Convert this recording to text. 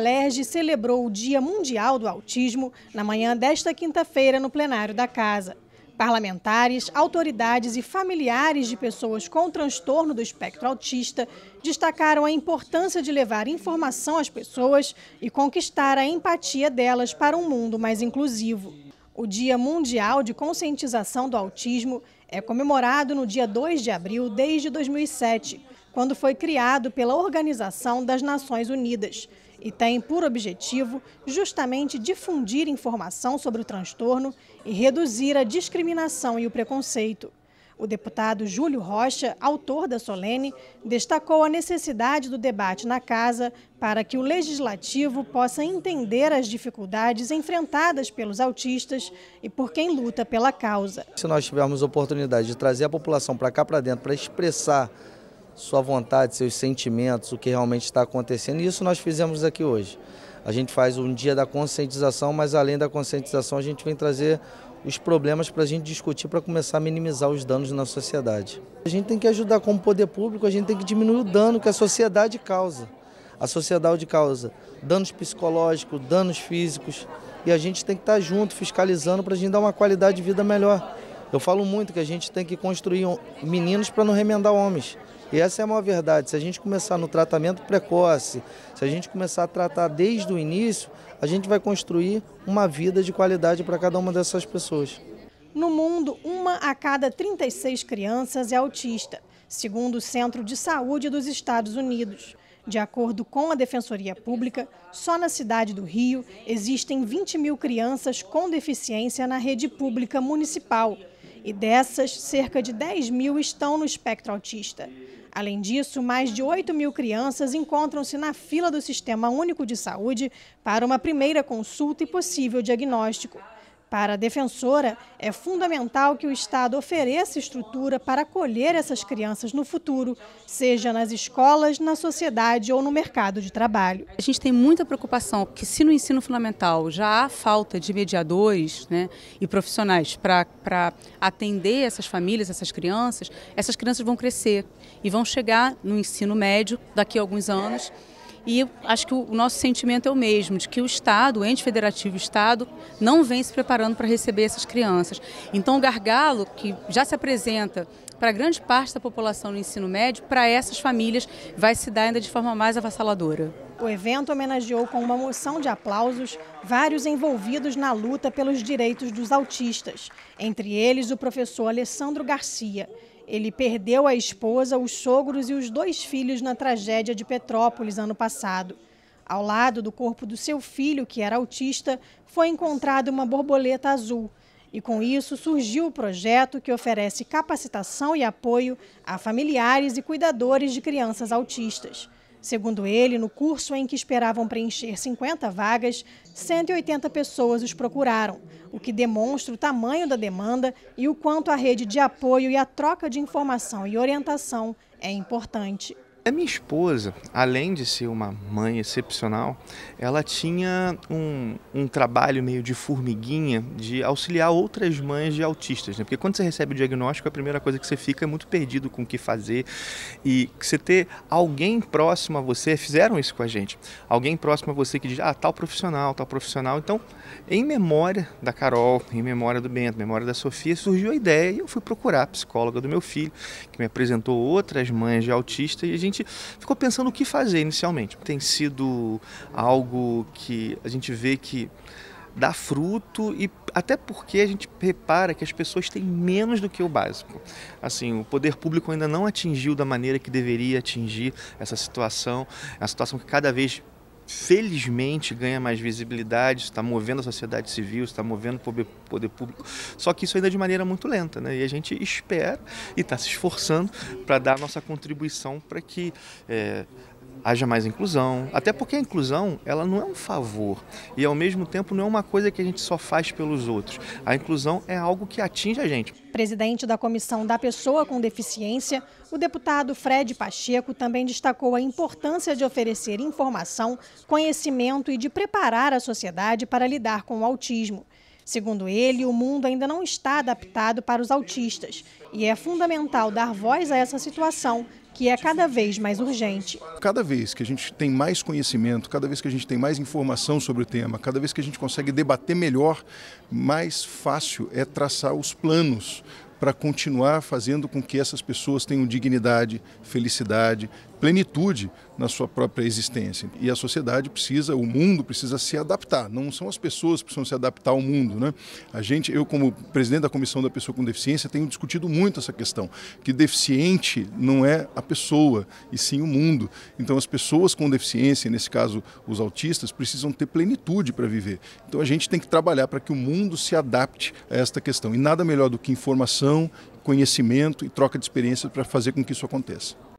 Alerge celebrou o Dia Mundial do Autismo na manhã desta quinta-feira no plenário da Casa. Parlamentares, autoridades e familiares de pessoas com transtorno do espectro autista destacaram a importância de levar informação às pessoas e conquistar a empatia delas para um mundo mais inclusivo. O Dia Mundial de Conscientização do Autismo é comemorado no dia 2 de abril desde 2007, quando foi criado pela Organização das Nações Unidas e tem por objetivo justamente difundir informação sobre o transtorno e reduzir a discriminação e o preconceito. O deputado Júlio Rocha, autor da Solene, destacou a necessidade do debate na casa para que o legislativo possa entender as dificuldades enfrentadas pelos autistas e por quem luta pela causa. Se nós tivermos oportunidade de trazer a população para cá para dentro para expressar sua vontade, seus sentimentos, o que realmente está acontecendo. E isso nós fizemos aqui hoje. A gente faz um dia da conscientização, mas além da conscientização, a gente vem trazer os problemas para a gente discutir, para começar a minimizar os danos na sociedade. A gente tem que ajudar como poder público, a gente tem que diminuir o dano que a sociedade causa. A sociedade causa danos psicológicos, danos físicos, e a gente tem que estar tá junto, fiscalizando, para a gente dar uma qualidade de vida melhor. Eu falo muito que a gente tem que construir meninos para não remendar homens. E essa é uma verdade. Se a gente começar no tratamento precoce, se a gente começar a tratar desde o início, a gente vai construir uma vida de qualidade para cada uma dessas pessoas. No mundo, uma a cada 36 crianças é autista, segundo o Centro de Saúde dos Estados Unidos. De acordo com a Defensoria Pública, só na cidade do Rio existem 20 mil crianças com deficiência na rede pública municipal. E dessas, cerca de 10 mil estão no espectro autista. Além disso, mais de 8 mil crianças encontram-se na fila do Sistema Único de Saúde para uma primeira consulta e possível diagnóstico. Para a defensora, é fundamental que o Estado ofereça estrutura para acolher essas crianças no futuro, seja nas escolas, na sociedade ou no mercado de trabalho. A gente tem muita preocupação que se no ensino fundamental já há falta de mediadores né, e profissionais para atender essas famílias, essas crianças, essas crianças vão crescer e vão chegar no ensino médio daqui a alguns anos e acho que o nosso sentimento é o mesmo, de que o Estado, o ente federativo, Estado, não vem se preparando para receber essas crianças. Então, o gargalo, que já se apresenta para grande parte da população no ensino médio, para essas famílias vai se dar ainda de forma mais avassaladora. O evento homenageou com uma moção de aplausos vários envolvidos na luta pelos direitos dos autistas, entre eles o professor Alessandro Garcia. Ele perdeu a esposa, os sogros e os dois filhos na tragédia de Petrópolis ano passado. Ao lado do corpo do seu filho, que era autista, foi encontrada uma borboleta azul. E com isso surgiu o projeto que oferece capacitação e apoio a familiares e cuidadores de crianças autistas. Segundo ele, no curso em que esperavam preencher 50 vagas, 180 pessoas os procuraram, o que demonstra o tamanho da demanda e o quanto a rede de apoio e a troca de informação e orientação é importante. A minha esposa, além de ser uma mãe excepcional, ela tinha um, um trabalho meio de formiguinha de auxiliar outras mães de autistas, né? Porque quando você recebe o diagnóstico, a primeira coisa que você fica é muito perdido com o que fazer e que você ter alguém próximo a você, fizeram isso com a gente, alguém próximo a você que diz, ah, tal profissional, tal profissional. Então, em memória da Carol, em memória do Bento, memória da Sofia, surgiu a ideia e eu fui procurar a psicóloga do meu filho, que me apresentou outras mães de autistas e a gente gente ficou pensando o que fazer inicialmente. Tem sido algo que a gente vê que dá fruto e até porque a gente repara que as pessoas têm menos do que o básico. Assim, o poder público ainda não atingiu da maneira que deveria atingir essa situação, é a situação que cada vez felizmente ganha mais visibilidade, está movendo a sociedade civil, está movendo o poder, poder público. Só que isso ainda é de maneira muito lenta, né? E a gente espera e está se esforçando para dar a nossa contribuição para que é, haja mais inclusão. Até porque a inclusão, ela não é um favor e ao mesmo tempo não é uma coisa que a gente só faz pelos outros. A inclusão é algo que atinge a gente. Presidente da Comissão da Pessoa com Deficiência, o deputado Fred Pacheco também destacou a importância de oferecer informação, conhecimento e de preparar a sociedade para lidar com o autismo. Segundo ele, o mundo ainda não está adaptado para os autistas e é fundamental dar voz a essa situação que é cada vez mais urgente. Cada vez que a gente tem mais conhecimento, cada vez que a gente tem mais informação sobre o tema, cada vez que a gente consegue debater melhor, mais fácil é traçar os planos para continuar fazendo com que essas pessoas tenham dignidade, felicidade, plenitude na sua própria existência. E a sociedade precisa, o mundo precisa se adaptar, não são as pessoas que precisam se adaptar ao mundo. Né? A gente, eu como presidente da Comissão da Pessoa com Deficiência, tenho discutido muito essa questão, que deficiente não é a pessoa, e sim o mundo. Então as pessoas com deficiência, nesse caso os autistas, precisam ter plenitude para viver. Então a gente tem que trabalhar para que o mundo se adapte a esta questão. E nada melhor do que informação, conhecimento e troca de experiências para fazer com que isso aconteça.